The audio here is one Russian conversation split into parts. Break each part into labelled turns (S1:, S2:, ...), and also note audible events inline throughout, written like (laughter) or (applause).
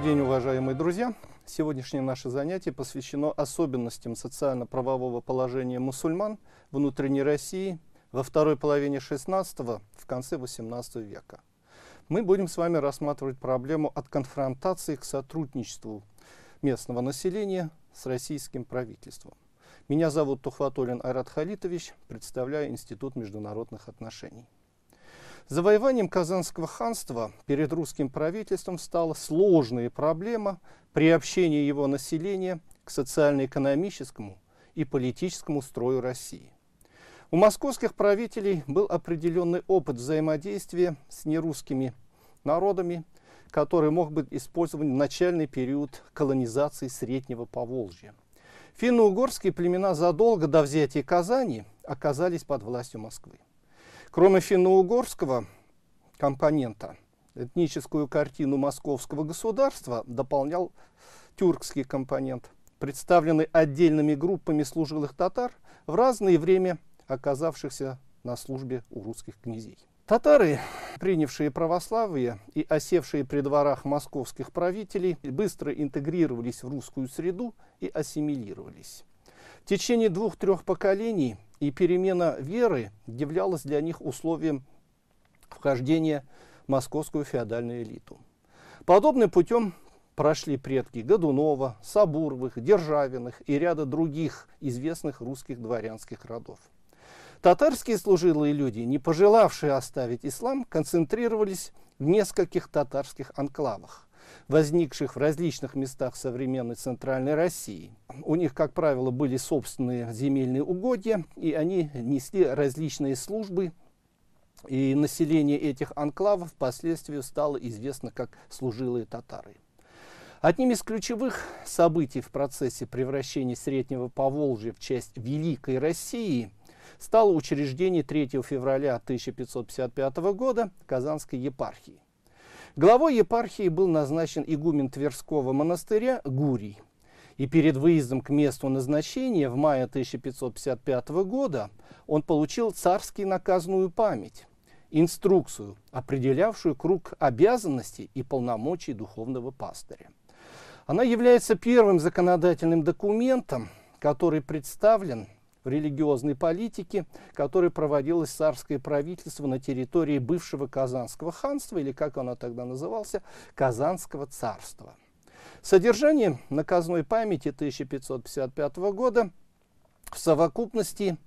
S1: Добрый день, уважаемые друзья! Сегодняшнее наше занятие посвящено особенностям социально-правового положения мусульман внутренней России во второй половине XVI в конце XVIII века. Мы будем с вами рассматривать проблему от конфронтации к сотрудничеству местного населения с российским правительством. Меня зовут Тухватулин Айрат Халитович, представляю Институт международных отношений. Завоеванием Казанского ханства перед русским правительством стала сложная проблема приобщения его населения к социально-экономическому и политическому строю России. У московских правителей был определенный опыт взаимодействия с нерусскими народами, который мог быть использован в начальный период колонизации Среднего Поволжья. Финно-угорские племена задолго до взятия Казани оказались под властью Москвы. Кроме финно-угорского компонента, этническую картину московского государства дополнял тюркский компонент, представленный отдельными группами служилых татар в разное время оказавшихся на службе у русских князей. Татары, принявшие православие и осевшие при дворах московских правителей, быстро интегрировались в русскую среду и ассимилировались. В течение двух-трех поколений и перемена веры являлась для них условием вхождения в московскую феодальную элиту. Подобным путем прошли предки Годунова, Сабуровых, Державиных и ряда других известных русских дворянских родов. Татарские служилые люди, не пожелавшие оставить ислам, концентрировались в нескольких татарских анклавах возникших в различных местах современной Центральной России. У них, как правило, были собственные земельные угодья, и они несли различные службы, и население этих анклавов впоследствии стало известно как служилые татары. Одним из ключевых событий в процессе превращения Среднего Поволжья в часть Великой России стало учреждение 3 февраля 1555 года Казанской епархии. Главой епархии был назначен игумен Тверского монастыря Гурий. И перед выездом к месту назначения в мае 1555 года он получил царский наказную память, инструкцию, определявшую круг обязанностей и полномочий духовного пастыря. Она является первым законодательным документом, который представлен религиозной политики, которая проводилась царское правительство на территории бывшего Казанского ханства, или как оно тогда называлось Казанского царства. Содержание наказной памяти 1555 года в совокупности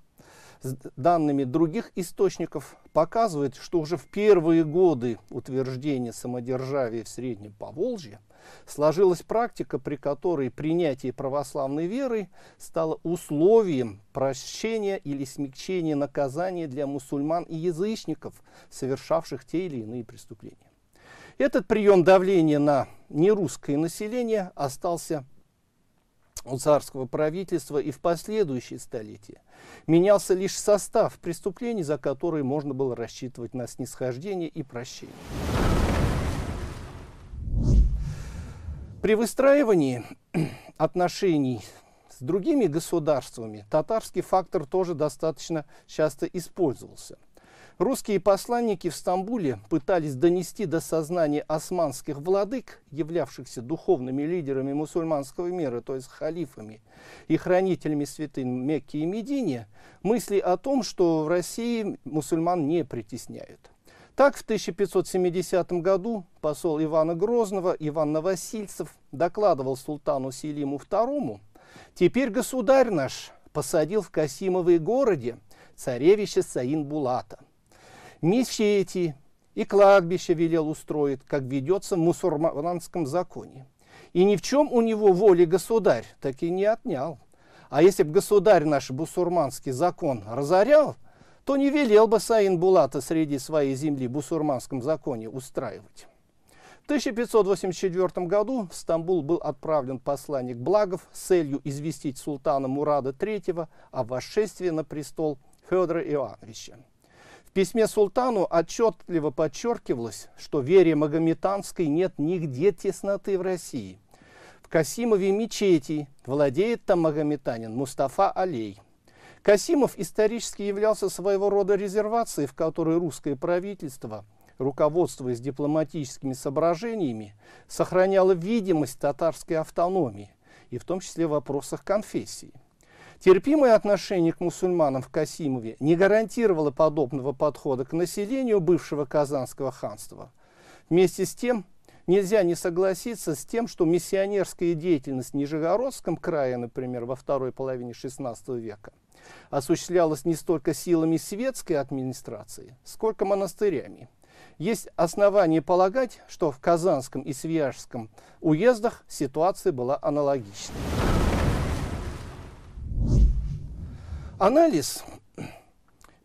S1: с данными других источников показывает, что уже в первые годы утверждения самодержавия в Среднем Поволжье – сложилась практика, при которой принятие православной веры стало условием прощения или смягчения наказания для мусульман и язычников, совершавших те или иные преступления. Этот прием давления на нерусское население остался у царского правительства и в последующие столетия. Менялся лишь состав преступлений, за которые можно было рассчитывать на снисхождение и прощение. При выстраивании (clears throat) отношений с другими государствами татарский фактор тоже достаточно часто использовался. Русские посланники в Стамбуле пытались донести до сознания османских владык, являвшихся духовными лидерами мусульманского мира, то есть халифами и хранителями святынь Мекки и Медине, мысли о том, что в России мусульман не притесняют. Так, в 1570 году посол Ивана Грозного Иван Новосильцев докладывал султану Селиму II, «Теперь государь наш посадил в Касимовые городе царевича Саин-Булата. Мечети и кладбище велел устроить, как ведется в мусульманском законе. И ни в чем у него воли государь так и не отнял. А если бы государь наш бусурманский закон разорял – то не велел бы Саин Булата среди своей земли бусурманском законе устраивать. В 1584 году в Стамбул был отправлен посланник Благов с целью известить султана Мурада III о восшествии на престол Федора Иоанновича. В письме султану отчетливо подчеркивалось, что вере магометанской нет нигде тесноты в России. В Касимове мечети владеет там магометанин Мустафа Алей – Касимов исторически являлся своего рода резервацией, в которой русское правительство, руководствуясь дипломатическими соображениями, сохраняло видимость татарской автономии, и в том числе в вопросах конфессии. Терпимое отношение к мусульманам в Касимове не гарантировало подобного подхода к населению бывшего Казанского ханства. Вместе с тем, нельзя не согласиться с тем, что миссионерская деятельность в Нижегородском крае, например, во второй половине XVI века, осуществлялась не столько силами светской администрации, сколько монастырями. Есть основания полагать, что в Казанском и Свияжском уездах ситуация была аналогичной. Анализ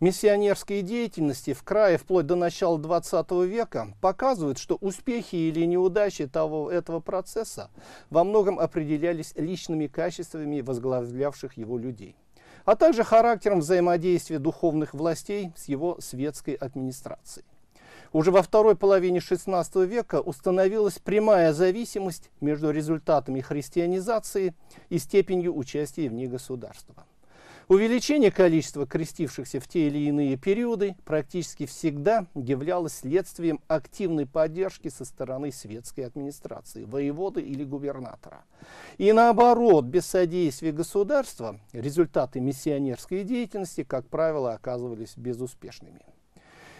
S1: миссионерской деятельности в крае вплоть до начала XX века показывает, что успехи или неудачи того, этого процесса во многом определялись личными качествами возглавлявших его людей а также характером взаимодействия духовных властей с его светской администрацией. Уже во второй половине XVI века установилась прямая зависимость между результатами христианизации и степенью участия в ней государства. Увеличение количества крестившихся в те или иные периоды практически всегда являлось следствием активной поддержки со стороны светской администрации, воеводы или губернатора. И наоборот, без содействия государства результаты миссионерской деятельности, как правило, оказывались безуспешными.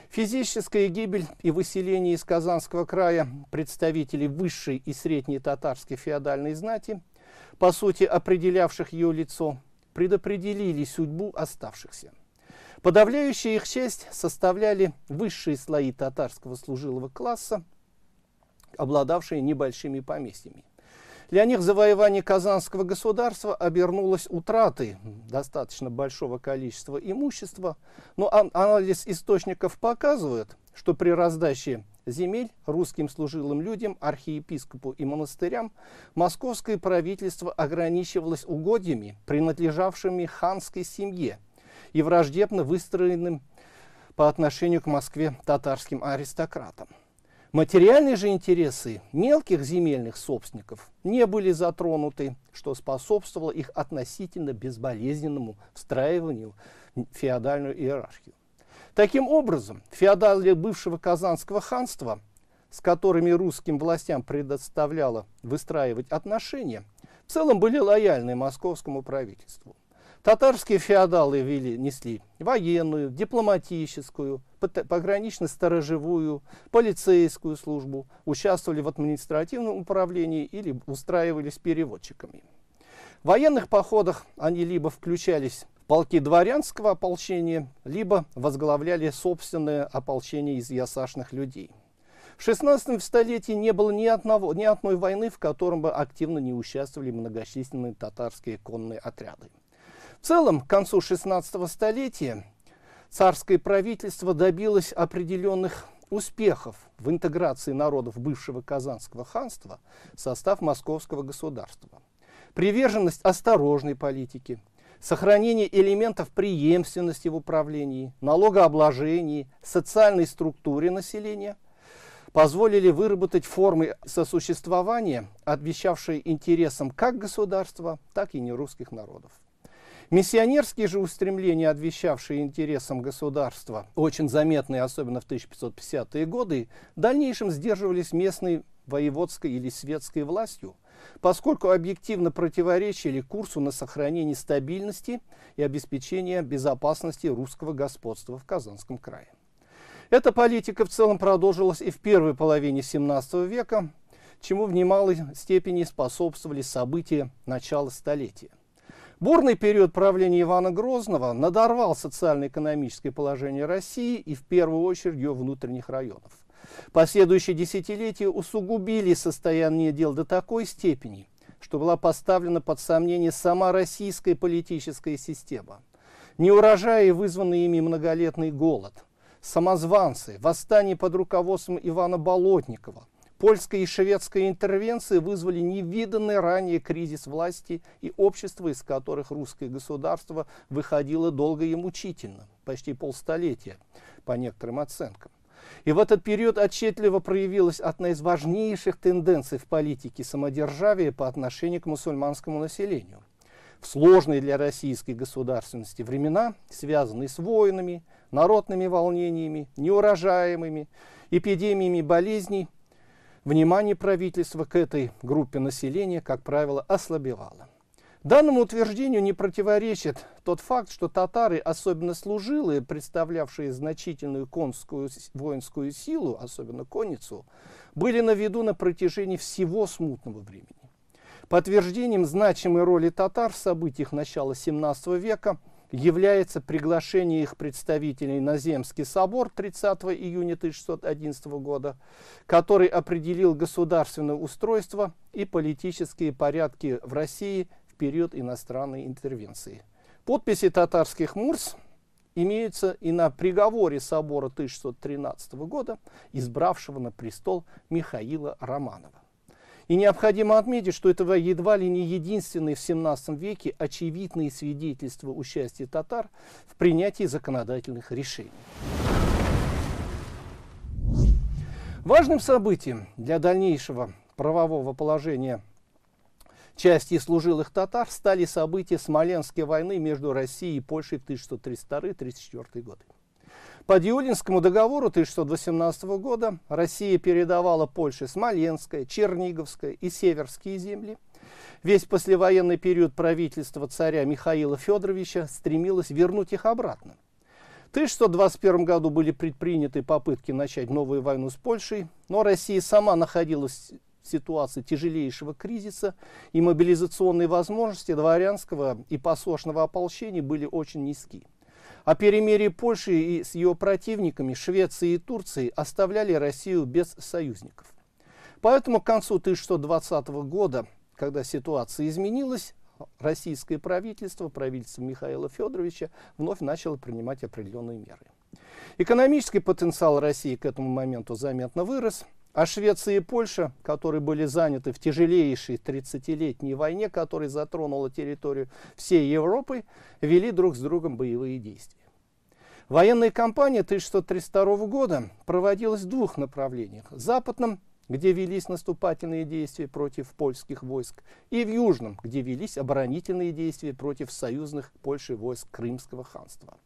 S1: Физическая гибель и выселение из Казанского края представителей высшей и средней татарской феодальной знати, по сути определявших ее лицо, предопределили судьбу оставшихся. Подавляющая их часть составляли высшие слои татарского служилого класса, обладавшие небольшими поместьями. Для них завоевание Казанского государства обернулось утратой достаточно большого количества имущества, но анализ источников показывает, что при раздаче земель русским служилым людям, архиепископу и монастырям, московское правительство ограничивалось угодьями, принадлежавшими ханской семье и враждебно выстроенным по отношению к Москве татарским аристократам. Материальные же интересы мелких земельных собственников не были затронуты, что способствовало их относительно безболезненному встраиванию в феодальную иерархию. Таким образом, феодалы бывшего Казанского ханства, с которыми русским властям предоставляло выстраивать отношения, в целом были лояльны московскому правительству. Татарские феодалы вели, несли военную, дипломатическую, погранично-сторожевую, полицейскую службу, участвовали в административном управлении или устраивались переводчиками. В военных походах они либо включались полки дворянского ополчения, либо возглавляли собственное ополчение из ясашных людей. В 16 столетии не было ни, одного, ни одной войны, в котором бы активно не участвовали многочисленные татарские конные отряды. В целом, к концу 16 столетия царское правительство добилось определенных успехов в интеграции народов бывшего Казанского ханства в состав Московского государства. Приверженность осторожной политике, сохранение элементов преемственности в управлении, налогообложении, социальной структуре населения позволили выработать формы сосуществования, отвечавшие интересам как государства, так и нерусских народов. Миссионерские же устремления, отвечавшие интересам государства, очень заметные, особенно в 1550-е годы, в дальнейшем сдерживались местной воеводской или светской властью – поскольку объективно противоречили курсу на сохранение стабильности и обеспечение безопасности русского господства в Казанском крае. Эта политика в целом продолжилась и в первой половине XVII века, чему в немалой степени способствовали события начала столетия. Бурный период правления Ивана Грозного надорвал социально-экономическое положение России и в первую очередь ее внутренних районов – Последующие десятилетия усугубили состояние дел до такой степени, что была поставлена под сомнение сама российская политическая система. Неурожаи, вызванные ими многолетний голод, самозванцы, восстание под руководством Ивана Болотникова, польская и шведская интервенции вызвали невиданный ранее кризис власти и общества, из которых русское государство выходило долго и мучительно, почти полстолетия, по некоторым оценкам. И в этот период отчетливо проявилась одна из важнейших тенденций в политике самодержавия по отношению к мусульманскому населению. В сложные для российской государственности времена, связанные с войнами, народными волнениями, неурожаемыми, эпидемиями болезней, внимание правительства к этой группе населения, как правило, ослабевало. Данному утверждению не противоречит тот факт, что татары, особенно служилые, представлявшие значительную конскую воинскую силу, особенно конницу, были на виду на протяжении всего смутного времени. Подтверждением значимой роли татар в событиях начала XVII века является приглашение их представителей на Земский собор 30 июня 1611 года, который определил государственное устройство и политические порядки в России период иностранной интервенции. Подписи татарских мурс имеются и на приговоре собора 1613 года, избравшего на престол Михаила Романова. И необходимо отметить, что это едва ли не единственные в XVII веке очевидные свидетельства участия татар в принятии законодательных решений. Важным событием для дальнейшего правового положения части служилых татар стали события Смоленской войны между Россией и Польшей в 1632-34 годы. По Дюлинскому договору 1618 года Россия передавала Польше Смоленское, Черниговское и Северские земли. Весь послевоенный период правительства царя Михаила Федоровича стремилось вернуть их обратно. В 1621 году были предприняты попытки начать новую войну с Польшей, но Россия сама находилась ситуации тяжелейшего кризиса и мобилизационные возможности дворянского и посошного ополчения были очень низки. О перемирии Польши и с ее противниками Швеции и Турции оставляли Россию без союзников. Поэтому к концу 1120 года, когда ситуация изменилась, российское правительство, правительство Михаила Федоровича, вновь начало принимать определенные меры. Экономический потенциал России к этому моменту заметно вырос – а Швеция и Польша, которые были заняты в тяжелейшей 30-летней войне, которая затронула территорию всей Европы, вели друг с другом боевые действия. Военная кампания 1632 года проводилась в двух направлениях. в Западном, где велись наступательные действия против польских войск, и в Южном, где велись оборонительные действия против союзных Польши войск Крымского ханства.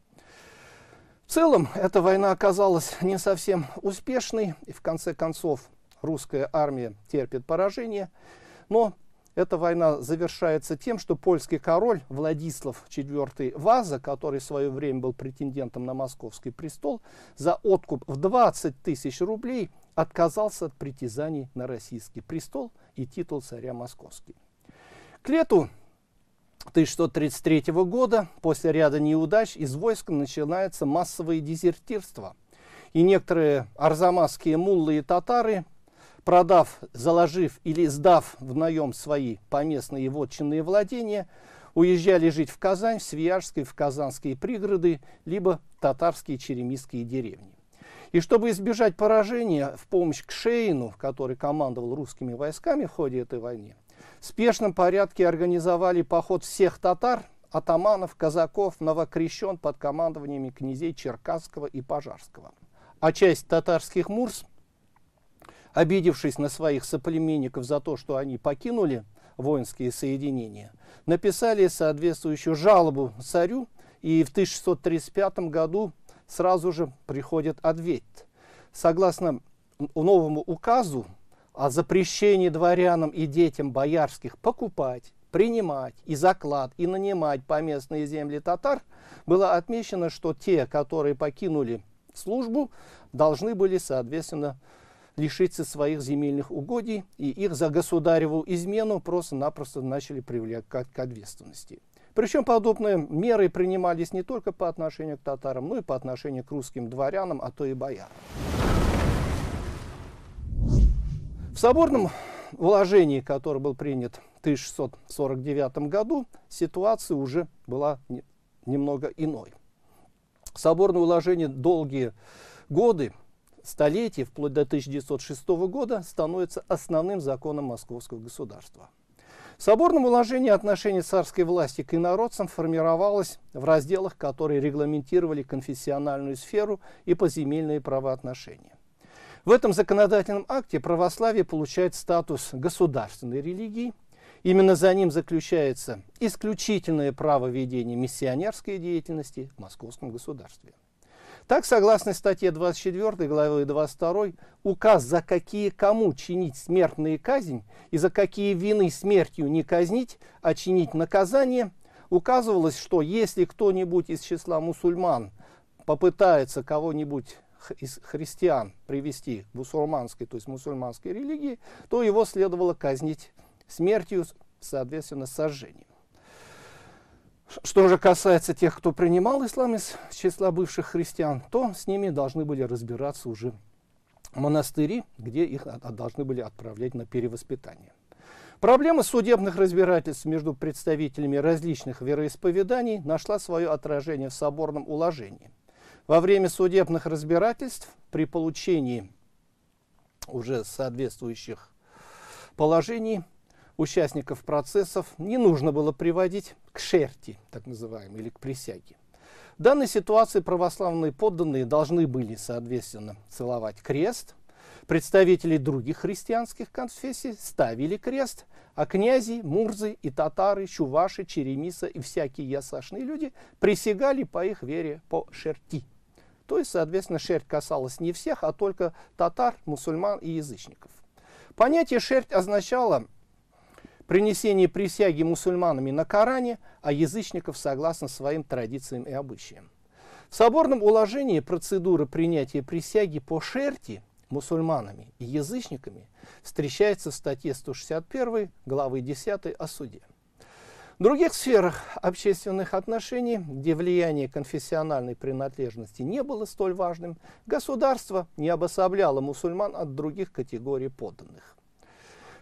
S1: В целом, эта война оказалась не совсем успешной, и в конце концов русская армия терпит поражение. Но эта война завершается тем, что польский король Владислав IV Ваза, который в свое время был претендентом на московский престол, за откуп в 20 тысяч рублей отказался от притязаний на российский престол и титул царя московский. К лету 1133 года после ряда неудач из войск начинается массовое дезертирство. И некоторые арзамасские муллы и татары, продав, заложив или сдав в наем свои поместные вотчинные владения, уезжали жить в Казань, в Свияжск в казанские пригороды, либо татарские черемистские деревни. И чтобы избежать поражения в помощь к Шейну, который командовал русскими войсками в ходе этой войны, в спешном порядке организовали поход всех татар, атаманов, казаков, новокрещен под командованиями князей Черкасского и Пожарского. А часть татарских мурс, обидевшись на своих соплеменников за то, что они покинули воинские соединения, написали соответствующую жалобу царю, и в 1635 году сразу же приходит ответ. Согласно новому указу о запрещении дворянам и детям боярских покупать, принимать и заклад, и нанимать поместные земли татар, было отмечено, что те, которые покинули службу, должны были, соответственно, лишиться своих земельных угодий, и их за государеву измену просто-напросто начали привлекать к ответственности. Причем подобные меры принимались не только по отношению к татарам, но и по отношению к русским дворянам, а то и боярам. В соборном вложении, которое был принят в 1649 году, ситуация уже была не, немного иной. Соборное уложение долгие годы, столетия, вплоть до 1906 года, становится основным законом московского государства. В соборном уложении отношение царской власти к инородцам формировалось в разделах, которые регламентировали конфессиональную сферу и поземельные правоотношения. В этом законодательном акте православие получает статус государственной религии. Именно за ним заключается исключительное право ведения миссионерской деятельности в московском государстве. Так, согласно статье 24 главы 22, указ, за какие кому чинить смертные казнь и за какие вины смертью не казнить, а чинить наказание, указывалось, что если кто-нибудь из числа мусульман попытается кого-нибудь из христиан привести в мусульманской, то есть мусульманской религии, то его следовало казнить смертью, соответственно, сожжением. Что же касается тех, кто принимал ислам из числа бывших христиан, то с ними должны были разбираться уже монастыри, где их должны были отправлять на перевоспитание. Проблема судебных разбирательств между представителями различных вероисповеданий нашла свое отражение в соборном уложении – во время судебных разбирательств при получении уже соответствующих положений участников процессов не нужно было приводить к шерти, так называемой, или к присяге. В данной ситуации православные подданные должны были, соответственно, целовать крест. Представители других христианских конфессий ставили крест, а князи, мурзы и татары, чуваши, черемиса и всякие ясашные люди присягали по их вере по шерти – то есть, соответственно, шерсть касалась не всех, а только татар, мусульман и язычников. Понятие «шерсть» означало принесение присяги мусульманами на Коране, а язычников согласно своим традициям и обычаям. В соборном уложении процедура принятия присяги по шерти мусульманами и язычниками встречается в статье 161 главы 10 о суде. В других сферах общественных отношений, где влияние конфессиональной принадлежности не было столь важным, государство не обособляло мусульман от других категорий подданных.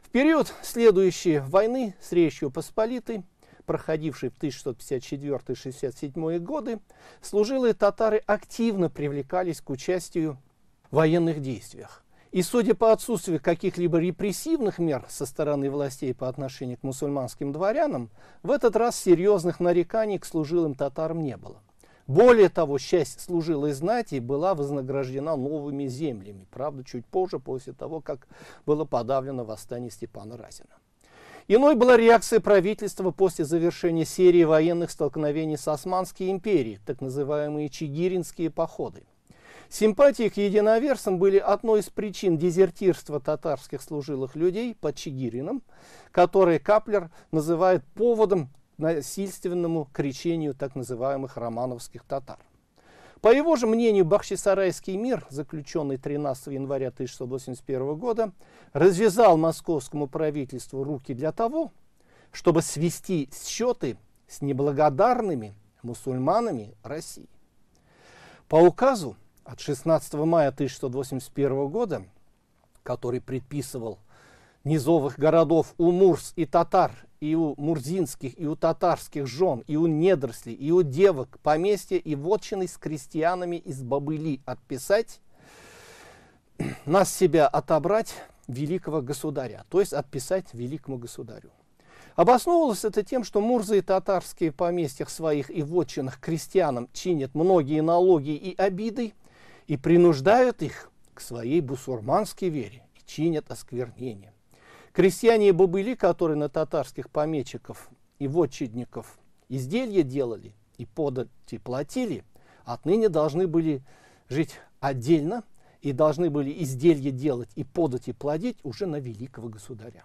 S1: В период следующей войны с Речью Посполитой, проходившей в 1654-67 годы, служилые татары активно привлекались к участию в военных действиях. И судя по отсутствию каких-либо репрессивных мер со стороны властей по отношению к мусульманским дворянам, в этот раз серьезных нареканий к служилым татарам не было. Более того, часть служилой знати была вознаграждена новыми землями, правда, чуть позже, после того, как было подавлено восстание Степана Разина. Иной была реакция правительства после завершения серии военных столкновений с Османской империей, так называемые Чигиринские походы. Симпатии к единоверцам были одной из причин дезертирства татарских служилых людей под Чигирином, которые Каплер называет поводом насильственному кричению так называемых романовских татар. По его же мнению, Бахчисарайский мир, заключенный 13 января 1681 года, развязал московскому правительству руки для того, чтобы свести счеты с неблагодарными мусульманами России. По указу от 16 мая 1181 года, который предписывал низовых городов у мурс и татар, и у мурзинских, и у татарских жен, и у недорослей, и у девок поместья и вотчины с крестьянами из бобыли отписать, (clears throat) нас себя отобрать великого государя, то есть отписать великому государю. Обосновывалось это тем, что мурзы и татарские поместьях своих и вотчинах крестьянам чинят многие налоги и обиды, и принуждают их к своей бусурманской вере и чинят осквернение. Крестьяне и бобыли, которые на татарских помечиков и вотчинников изделия делали и подати платили, отныне должны были жить отдельно и должны были изделия делать и подати плодить уже на великого государя.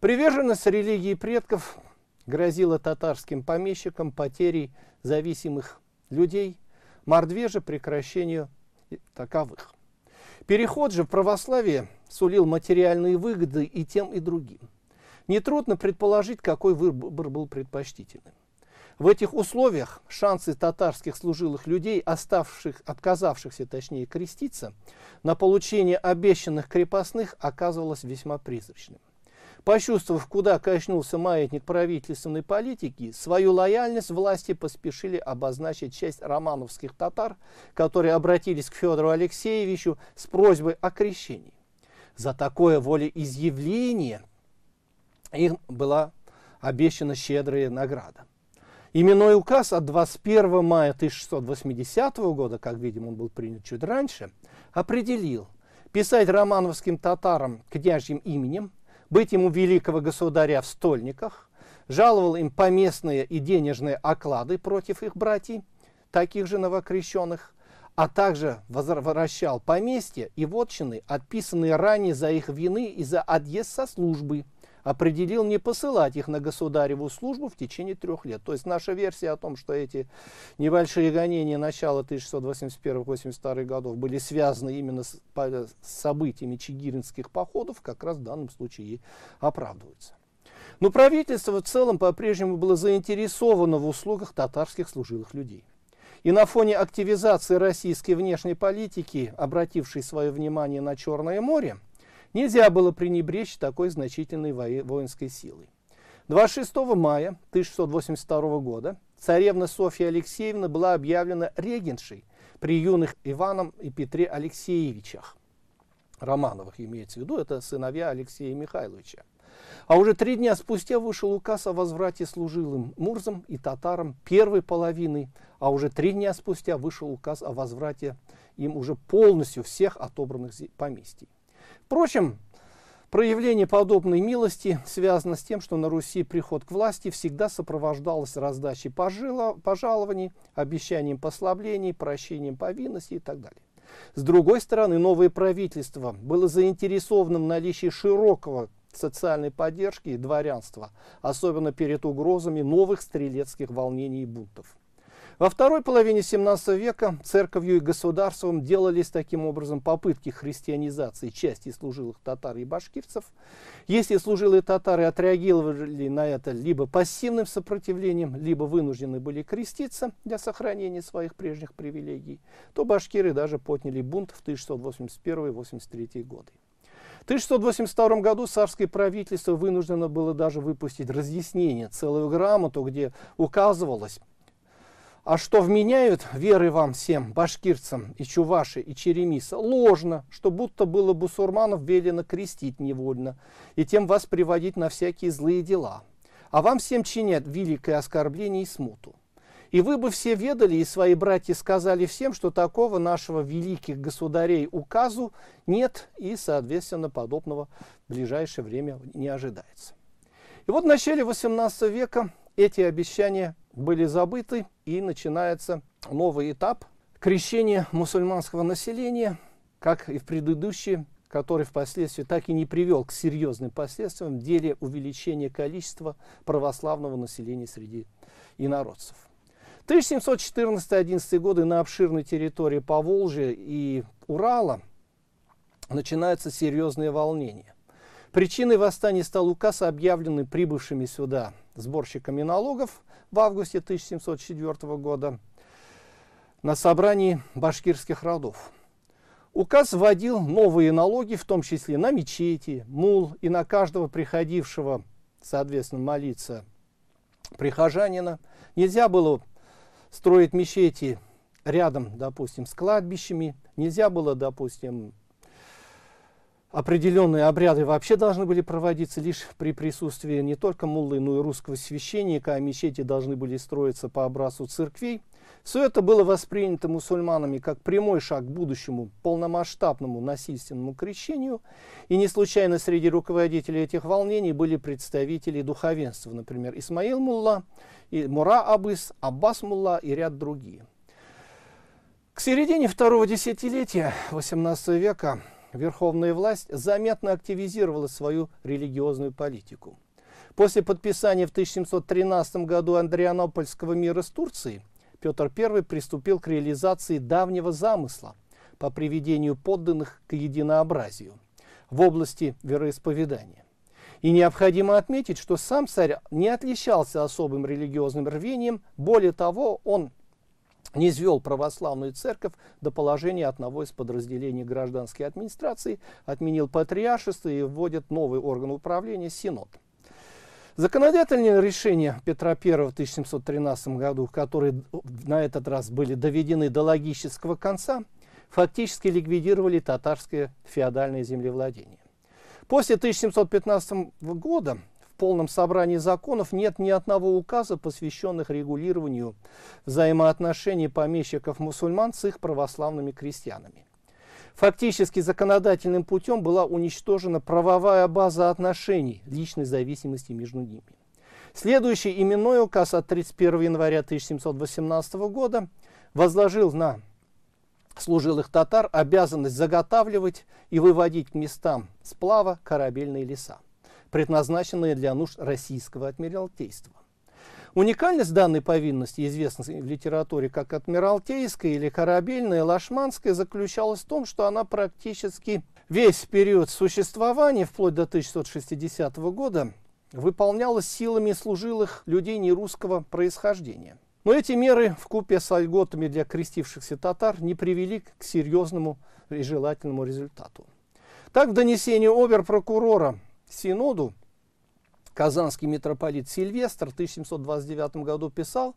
S1: Приверженность религии предков грозила татарским помещикам потерей зависимых людей, мордве же прекращению таковых. Переход же в православие сулил материальные выгоды и тем, и другим. Нетрудно предположить, какой выбор был предпочтительным. В этих условиях шансы татарских служилых людей, оставших, отказавшихся, точнее, креститься, на получение обещанных крепостных оказывалось весьма призрачным. Почувствовав, куда качнулся маятник правительственной политики, свою лояльность власти поспешили обозначить часть романовских татар, которые обратились к Федору Алексеевичу с просьбой о крещении. За такое волеизъявление им была обещана щедрая награда. Именной указ от 21 мая 1680 года, как видим, он был принят чуть раньше, определил писать романовским татарам княжьим именем – быть ему великого государя в стольниках, жаловал им поместные и денежные оклады против их братьев, таких же новокрещенных, а также возвращал поместья и вотчины, отписанные ранее за их вины и за отъезд со службы – определил не посылать их на государеву службу в течение трех лет. То есть наша версия о том, что эти небольшие гонения начала 1681-82 годов были связаны именно с событиями чигиринских походов, как раз в данном случае и оправдывается. Но правительство в целом по-прежнему было заинтересовано в услугах татарских служилых людей. И на фоне активизации российской внешней политики, обратившей свое внимание на Черное море, Нельзя было пренебречь такой значительной воинской силой. 26 мая 1682 года царевна Софья Алексеевна была объявлена регеншей при юных Иваном и Петре Алексеевичах. Романовых имеется в виду, это сыновья Алексея Михайловича. А уже три дня спустя вышел указ о возврате служилым мурзам и татарам первой половины, а уже три дня спустя вышел указ о возврате им уже полностью всех отобранных поместий. Впрочем, проявление подобной милости связано с тем, что на Руси приход к власти всегда сопровождалось раздачей пожалований, обещанием послаблений, прощением повинности и так далее. С другой стороны, новое правительство было заинтересовано в наличии широкого социальной поддержки и дворянства, особенно перед угрозами новых стрелецких волнений и бунтов. Во второй половине 17 века церковью и государством делались таким образом попытки христианизации части служилых татар и башкирцев. Если служилые татары отреагировали на это либо пассивным сопротивлением, либо вынуждены были креститься для сохранения своих прежних привилегий, то башкиры даже подняли бунт в 1681-83 годы. В 1682 году царское правительство вынуждено было даже выпустить разъяснение, целую грамоту, где указывалось, а что вменяют веры вам всем, башкирцам и чуваши, и черемиса, ложно, что будто было бусурманов велено крестить невольно, и тем вас приводить на всякие злые дела. А вам всем чинят великое оскорбление и смуту. И вы бы все ведали, и свои братья сказали всем, что такого нашего великих государей указу нет, и, соответственно, подобного в ближайшее время не ожидается. И вот в начале XVIII века эти обещания были забыты, и начинается новый этап крещения мусульманского населения, как и в предыдущие, который впоследствии так и не привел к серьезным последствиям в деле увеличения количества православного населения среди инородцев. 1714-11 годы на обширной территории Поволжья и Урала начинаются серьезные волнения. Причиной восстания стал указ, объявленный прибывшими сюда сборщиками налогов в августе 1704 года на собрании башкирских родов. Указ вводил новые налоги, в том числе на мечети, мул и на каждого приходившего, соответственно, молиться прихожанина. Нельзя было строить мечети рядом, допустим, с кладбищами, нельзя было, допустим, определенные обряды вообще должны были проводиться лишь при присутствии не только муллы, но и русского священника, а мечети должны были строиться по образцу церквей. Все это было воспринято мусульманами как прямой шаг к будущему полномасштабному насильственному крещению, и не случайно среди руководителей этих волнений были представители духовенства, например, Исмаил Мулла, и Мура Абыс, Аббас Мулла и ряд других. К середине второго десятилетия XVIII века верховная власть заметно активизировала свою религиозную политику. После подписания в 1713 году Андрианопольского мира с Турцией Петр I приступил к реализации давнего замысла по приведению подданных к единообразию в области вероисповедания. И необходимо отметить, что сам царь не отличался особым религиозным рвением, более того, он не извел православную церковь до положения одного из подразделений гражданской администрации, отменил патриаршество и вводит новый орган управления – Синод. Законодательные решения Петра I в 1713 году, которые на этот раз были доведены до логического конца, фактически ликвидировали татарское феодальное землевладение. После 1715 года полном собрании законов нет ни одного указа, посвященных регулированию взаимоотношений помещиков-мусульман с их православными крестьянами. Фактически законодательным путем была уничтожена правовая база отношений, личной зависимости между ними. Следующий именной указ от 31 января 1718 года возложил на служилых татар обязанность заготавливать и выводить к местам сплава корабельные леса предназначенные для нужд российского адмиралтейства. Уникальность данной повинности, известной в литературе как адмиралтейская или корабельная, лашманская, заключалась в том, что она практически весь период существования, вплоть до 1160 года, выполнялась силами служилых людей нерусского происхождения. Но эти меры в купе с льготами для крестившихся татар не привели к серьезному и желательному результату. Так в донесении оберпрокурора синоду казанский митрополит Сильвестр в 1729 году писал,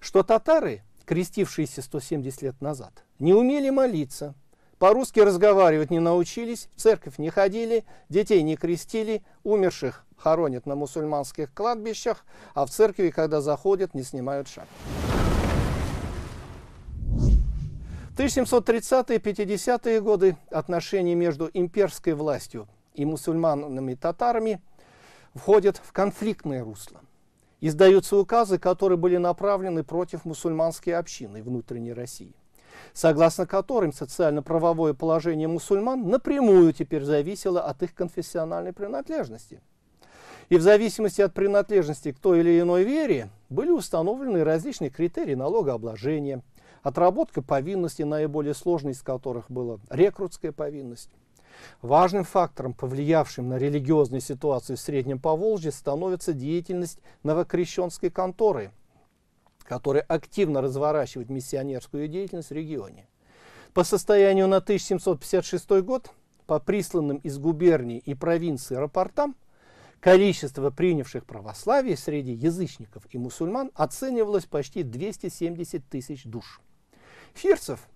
S1: что татары, крестившиеся 170 лет назад, не умели молиться, по-русски разговаривать не научились, в церковь не ходили, детей не крестили, умерших хоронят на мусульманских кладбищах, а в церкви, когда заходят, не снимают шаг. 1730-50-е е годы отношения между имперской властью и мусульманами татарами входят в конфликтное русло. Издаются указы, которые были направлены против мусульманской общины внутренней России, согласно которым социально-правовое положение мусульман напрямую теперь зависело от их конфессиональной принадлежности. И в зависимости от принадлежности к той или иной вере были установлены различные критерии налогообложения, отработка повинностей, наиболее сложной из которых была рекрутская повинность, Важным фактором, повлиявшим на религиозную ситуацию в Среднем Поволжье, становится деятельность новокрещенской конторы, которая активно разворачивает миссионерскую деятельность в регионе. По состоянию на 1756 год, по присланным из губернии и провинции рапортам, количество принявших православие среди язычников и мусульман оценивалось почти 270 тысяч душ. Фирцев –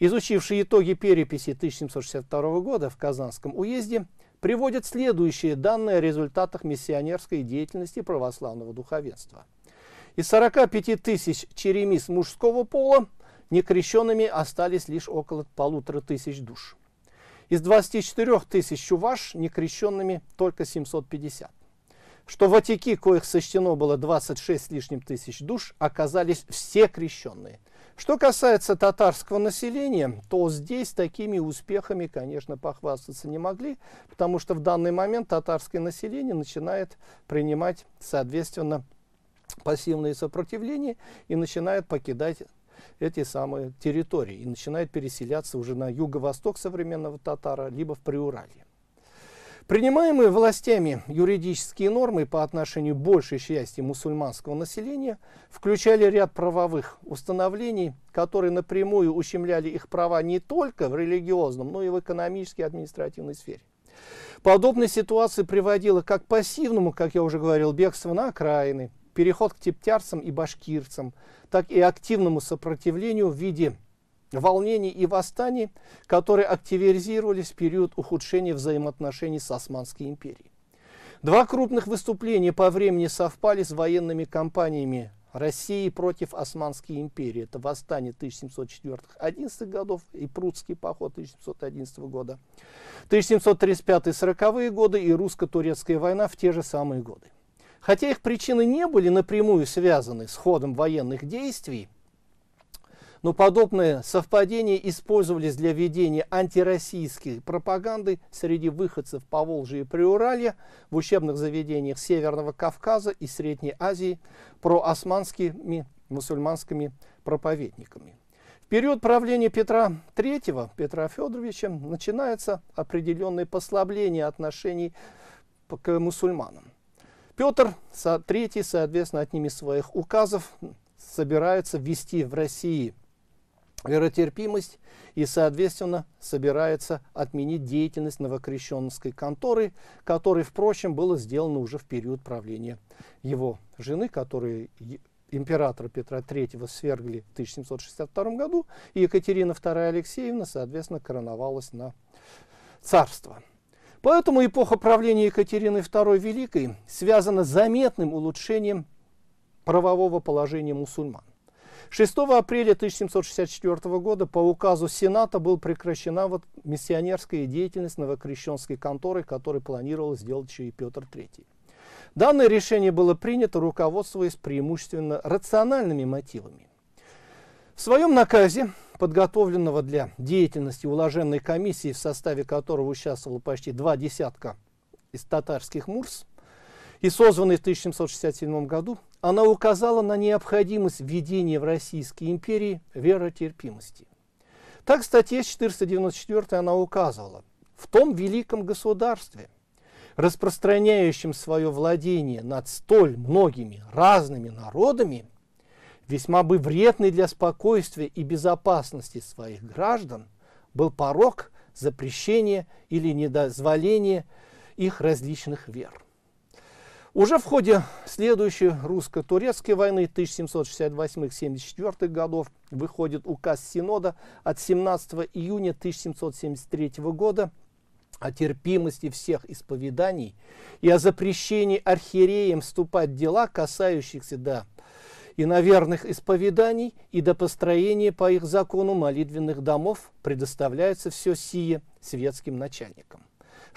S1: изучивший итоги переписи 1762 года в Казанском уезде, приводит следующие данные о результатах миссионерской деятельности православного духовенства. Из 45 тысяч черемис мужского пола некрещенными остались лишь около полутора тысяч душ. Из 24 тысяч чуваш некрещенными только 750. Что в ватики, коих сочтено было 26 с лишним тысяч душ, оказались все крещенные, что касается татарского населения, то здесь такими успехами, конечно, похвастаться не могли, потому что в данный момент татарское население начинает принимать, соответственно, пассивные сопротивления и начинает покидать эти самые территории и начинает переселяться уже на юго-восток современного татара, либо в Приуралье. Принимаемые властями юридические нормы по отношению большей части мусульманского населения включали ряд правовых установлений, которые напрямую ущемляли их права не только в религиозном, но и в экономической и административной сфере. Подобная ситуация приводила как к пассивному, как я уже говорил, бегству на окраины, переход к тептярцам и башкирцам, так и активному сопротивлению в виде волнений и восстаний, которые активизировались в период ухудшения взаимоотношений с Османской империей. Два крупных выступления по времени совпали с военными кампаниями России против Османской империи. Это восстание 1704-11 годов и Прудский поход 1711 года. 1735-40 годы и русско-турецкая война в те же самые годы. Хотя их причины не были напрямую связаны с ходом военных действий, но подобные совпадения использовались для ведения антироссийской пропаганды среди выходцев по Поволжья и Приуралья в учебных заведениях Северного Кавказа и Средней Азии про османскими, мусульманскими проповедниками. В период правления Петра III, Петра Федоровича, начинается определенное послабление отношений к мусульманам. Петр III, соответственно, одним из своих указов собирается ввести в России веротерпимость и, соответственно, собирается отменить деятельность новокрещенской конторы, которой, впрочем, было сделано уже в период правления его жены, которые императора Петра III свергли в 1762 году, и Екатерина II Алексеевна, соответственно, короновалась на царство. Поэтому эпоха правления Екатерины II Великой связана с заметным улучшением правового положения мусульман. 6 апреля 1764 года по указу Сената была прекращена вот миссионерская деятельность новокрещенской конторы, которой планировал сделать еще и Петр III. Данное решение было принято, руководствуясь преимущественно рациональными мотивами. В своем наказе, подготовленного для деятельности уложенной комиссии, в составе которого участвовало почти два десятка из татарских мурс, и созванной в 1767 году, она указала на необходимость введения в Российской империи веротерпимости. Так в статье 494 она указывала, в том великом государстве, распространяющем свое владение над столь многими разными народами, весьма бы вредный для спокойствия и безопасности своих граждан, был порог запрещения или недозволения их различных вер. Уже в ходе следующей русско-турецкой войны 1768-74 годов выходит указ Синода от 17 июня 1773 года о терпимости всех исповеданий и о запрещении архиереям вступать в дела, касающихся до иноверных исповеданий и до построения по их закону молитвенных домов предоставляется все сие светским начальникам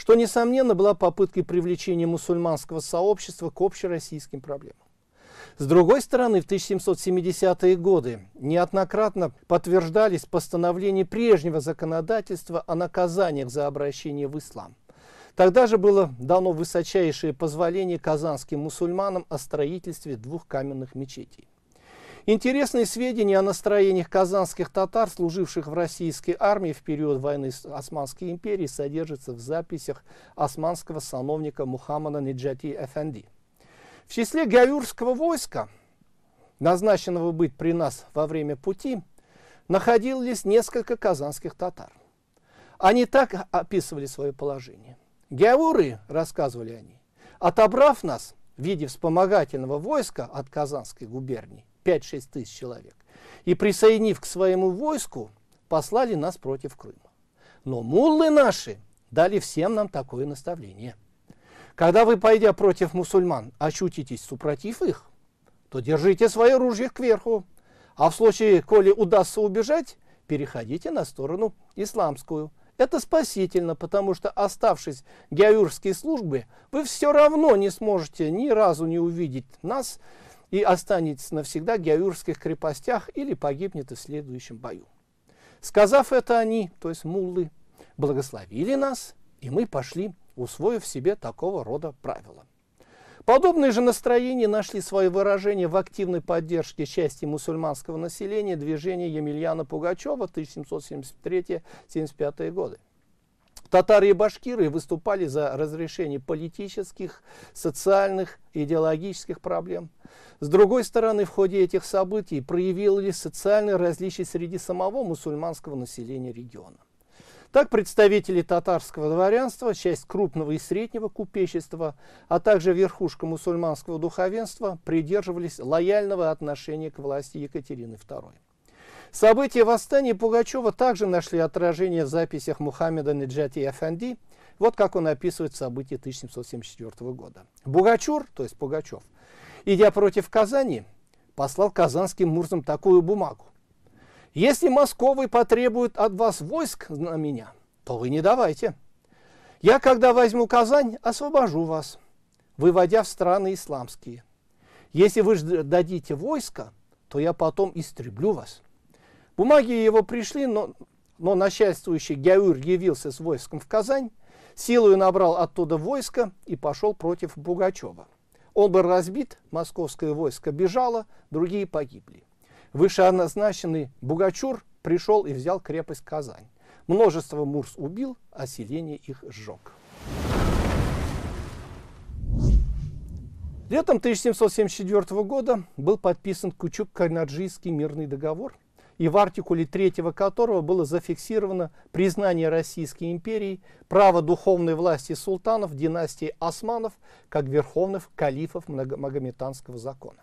S1: что, несомненно, была попыткой привлечения мусульманского сообщества к общероссийским проблемам. С другой стороны, в 1770-е годы неоднократно подтверждались постановления прежнего законодательства о наказаниях за обращение в ислам. Тогда же было дано высочайшее позволение казанским мусульманам о строительстве двух каменных мечетей. Интересные сведения о настроениях казанских татар, служивших в российской армии в период войны с Османской империей, содержатся в записях османского сановника Мухаммада Ниджати Эфенди. В числе гаюрского войска, назначенного быть при нас во время пути, находились несколько казанских татар. Они так описывали свое положение. «Геауры», — рассказывали они, — «отобрав нас в виде вспомогательного войска от Казанской губернии, 5-6 тысяч человек, и, присоединив к своему войску, послали нас против Крыма. Но муллы наши дали всем нам такое наставление. Когда вы, пойдя против мусульман, ощутитесь супротив их, то держите свое ружье кверху, а в случае, коли удастся убежать, переходите на сторону исламскую. Это спасительно, потому что, оставшись геавюрские службы, вы все равно не сможете ни разу не увидеть нас, и останется навсегда в геюрских крепостях или погибнет в следующем бою. Сказав это они, то есть муллы, благословили нас, и мы пошли, усвоив себе такого рода правила. Подобные же настроения нашли свое выражение в активной поддержке части мусульманского населения движения Емельяна Пугачева 1773-75 годы. Татары и башкиры выступали за разрешение политических, социальных, идеологических проблем. С другой стороны, в ходе этих событий проявились социальные различия среди самого мусульманского населения региона. Так представители татарского дворянства, часть крупного и среднего купечества, а также верхушка мусульманского духовенства придерживались лояльного отношения к власти Екатерины II. События восстания Пугачева также нашли отражение в записях Мухаммеда Неджати Афанди. Вот как он описывает события 1774 года. Бугачур, то есть Пугачев, идя против Казани, послал казанским мурзам такую бумагу. «Если московы потребуют от вас войск на меня, то вы не давайте. Я, когда возьму Казань, освобожу вас, выводя в страны исламские. Если вы дадите войско, то я потом истреблю вас». Бумаги его пришли, но, но начальствующий Гяур явился с войском в Казань, силою набрал оттуда войско и пошел против Бугачева. Он был разбит, московское войско бежало, другие погибли. Вышеозначенный Бугачур пришел и взял крепость Казань. Множество мурс убил, а селение их сжег. Летом 1774 года был подписан Кучук-Карнаджийский мирный договор – и в артикуле третьего которого было зафиксировано признание Российской империи права духовной власти султанов династии османов как верховных калифов магометанского закона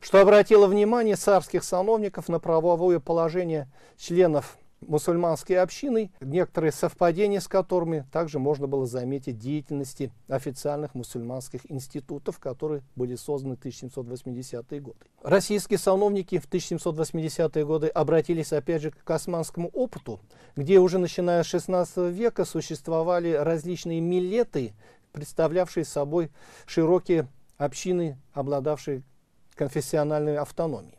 S1: что обратило внимание царских сановников на правовое положение членов мусульманской общиной, некоторые совпадения с которыми также можно было заметить в деятельности официальных мусульманских институтов, которые были созданы в 1780-е годы. Российские сановники в 1780-е годы обратились опять же к османскому опыту, где уже начиная с XVI века существовали различные милеты, представлявшие собой широкие общины, обладавшие конфессиональной автономией.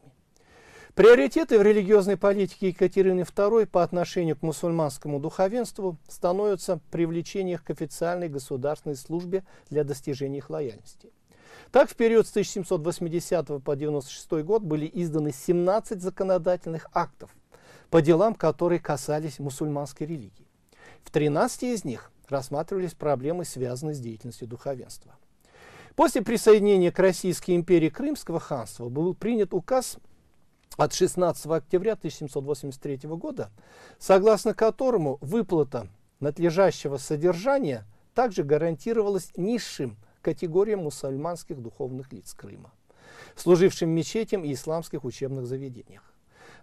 S1: Приоритеты в религиозной политике Екатерины II по отношению к мусульманскому духовенству становятся привлечением к официальной государственной службе для достижения их лояльности. Так, в период с 1780 по 1996 год были изданы 17 законодательных актов по делам, которые касались мусульманской религии. В 13 из них рассматривались проблемы, связанные с деятельностью духовенства. После присоединения к Российской империи Крымского ханства был принят указ от 16 октября 1783 года, согласно которому выплата надлежащего содержания также гарантировалась низшим категориям мусульманских духовных лиц Крыма, служившим мечетям и исламских учебных заведениях.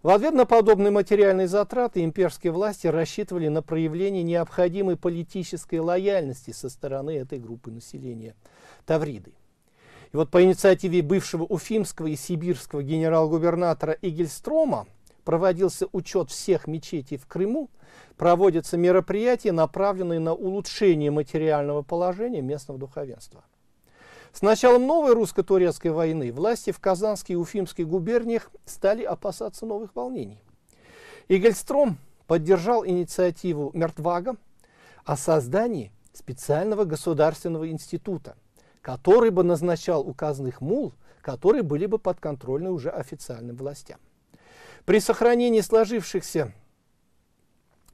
S1: В ответ на подобные материальные затраты имперские власти рассчитывали на проявление необходимой политической лояльности со стороны этой группы населения – Тавриды. И вот по инициативе бывшего уфимского и сибирского генерал-губернатора Игельстрома проводился учет всех мечетей в Крыму, проводятся мероприятия, направленные на улучшение материального положения местного духовенства. С началом новой русско-турецкой войны власти в Казанской и Уфимской губерниях стали опасаться новых волнений. Игельстром поддержал инициативу Мертвага о создании специального государственного института – который бы назначал указанных мул, которые были бы подконтрольны уже официальным властям. При сохранении сложившихся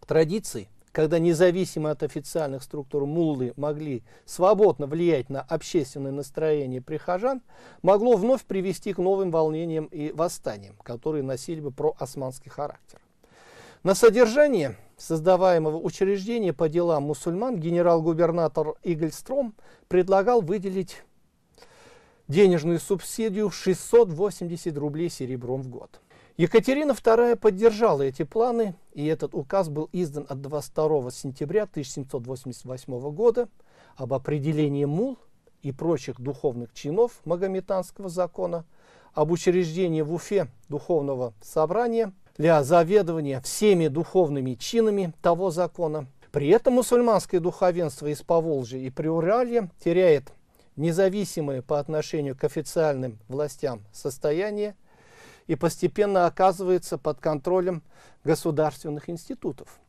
S1: традиций, когда независимо от официальных структур муллы могли свободно влиять на общественное настроение прихожан, могло вновь привести к новым волнениям и восстаниям, которые носили бы проосманский характер. На содержание создаваемого учреждения по делам мусульман генерал-губернатор Игельстром предлагал выделить денежную субсидию в 680 рублей серебром в год. Екатерина II поддержала эти планы, и этот указ был издан от 22 сентября 1788 года об определении мул и прочих духовных чинов магометанского закона, об учреждении в Уфе духовного собрания – для заведования всеми духовными чинами того закона. При этом мусульманское духовенство из Поволжья и Приуралья теряет независимое по отношению к официальным властям состояние и постепенно оказывается под контролем государственных институтов.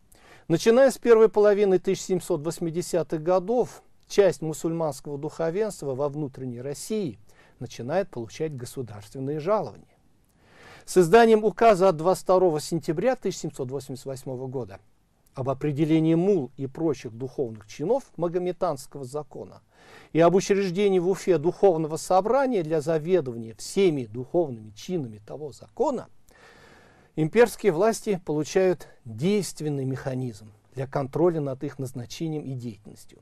S1: Начиная с первой половины 1780-х годов, часть мусульманского духовенства во внутренней России начинает получать государственные жалования с изданием указа от 22 сентября 1788 года об определении мул и прочих духовных чинов Магометанского закона и об учреждении в Уфе духовного собрания для заведования всеми духовными чинами того закона, имперские власти получают действенный механизм для контроля над их назначением и деятельностью.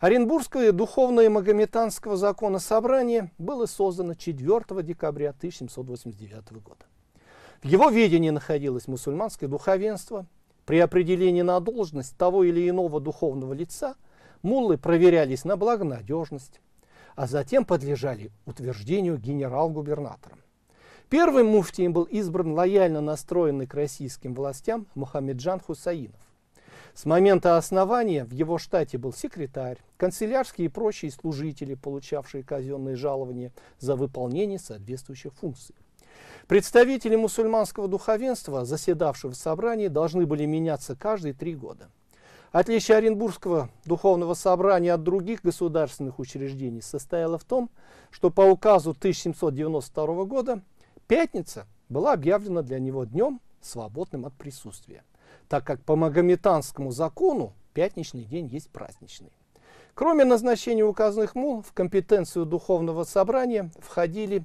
S1: Оренбургское духовное магометанского закона собрание было создано 4 декабря 1789 года. В его ведении находилось мусульманское духовенство. При определении на должность того или иного духовного лица муллы проверялись на благонадежность, а затем подлежали утверждению генерал-губернатором. Первым муфтием был избран лояльно настроенный к российским властям Мухаммеджан Хусаинов. С момента основания в его штате был секретарь, канцелярские и прочие служители, получавшие казенные жалования за выполнение соответствующих функций. Представители мусульманского духовенства, заседавшие в собрании, должны были меняться каждые три года. Отличие Оренбургского духовного собрания от других государственных учреждений состояло в том, что по указу 1792 года пятница была объявлена для него днем, свободным от присутствия – так как по магометанскому закону пятничный день есть праздничный. Кроме назначения указанных мул, в компетенцию духовного собрания входили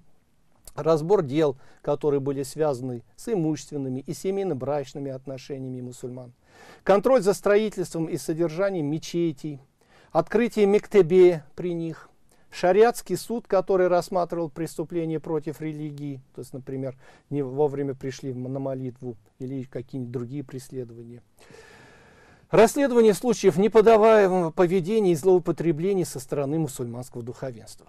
S1: разбор дел, которые были связаны с имущественными и семейно-брачными отношениями мусульман, контроль за строительством и содержанием мечетей, открытие мектебе при них, Шариатский суд, который рассматривал преступления против религии, то есть, например, не вовремя пришли на молитву или какие-нибудь другие преследования. Расследование случаев неподаваемого поведения и злоупотреблений со стороны мусульманского духовенства.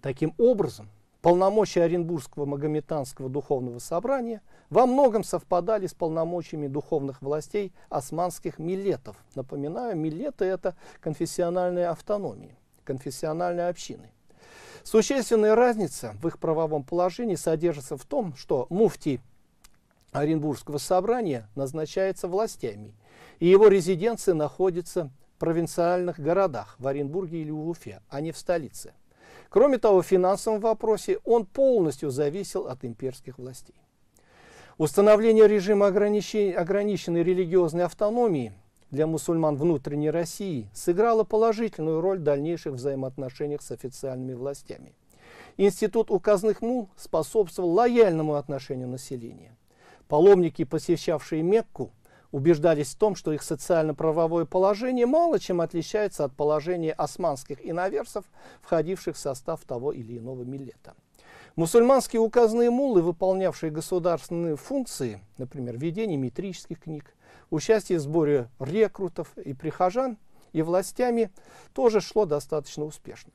S1: Таким образом, полномочия Оренбургского Магометанского духовного собрания во многом совпадали с полномочиями духовных властей османских милетов. Напоминаю, милеты – это конфессиональная автономия конфессиональной общины. Существенная разница в их правовом положении содержится в том, что муфтий Оренбургского собрания назначается властями, и его резиденция находится в провинциальных городах в Оренбурге или в Уфе, а не в столице. Кроме того, в финансовом вопросе он полностью зависел от имперских властей. Установление режима ограниченной религиозной автономии – для мусульман внутренней России сыграла положительную роль в дальнейших взаимоотношениях с официальными властями. Институт указных мул способствовал лояльному отношению населения. Паломники, посещавшие Мекку, убеждались в том, что их социально-правовое положение мало чем отличается от положения османских иноверцев, входивших в состав того или иного милета. Мусульманские указные мулы, выполнявшие государственные функции, например, ведение метрических книг, Участие в сборе рекрутов и прихожан и властями тоже шло достаточно успешно.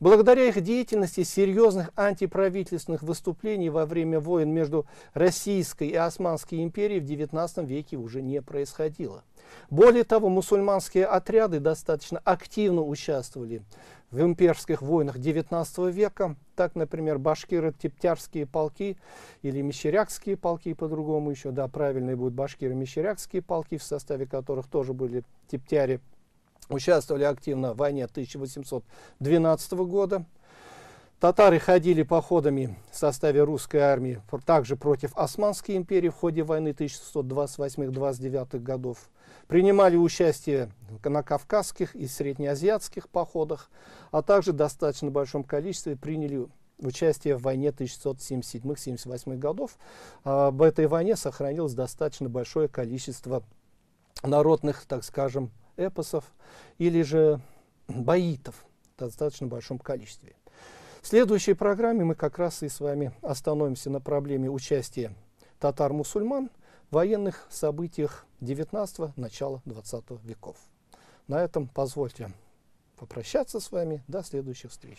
S1: Благодаря их деятельности серьезных антиправительственных выступлений во время войн между Российской и Османской империей в XIX веке уже не происходило. Более того, мусульманские отряды достаточно активно участвовали в имперских войнах XIX века. Так, например, башкиро-тептярские полки или мещерякские полки по-другому еще, да, правильные будут башкиро-мещерякские полки, в составе которых тоже были тептяри – участвовали активно в войне 1812 года. Татары ходили походами в составе русской армии также против Османской империи в ходе войны 1628-29 годов. Принимали участие на кавказских и среднеазиатских походах, а также в достаточно большом количестве приняли участие в войне 1677-78 годов. А об этой войне сохранилось достаточно большое количество народных, так скажем, эпосов или же (clears throat) баитов в достаточно большом количестве. В следующей программе мы как раз и с вами остановимся на проблеме участия татар-мусульман в военных событиях 19 начала 20 веков. На этом позвольте попрощаться с вами. До следующих встреч.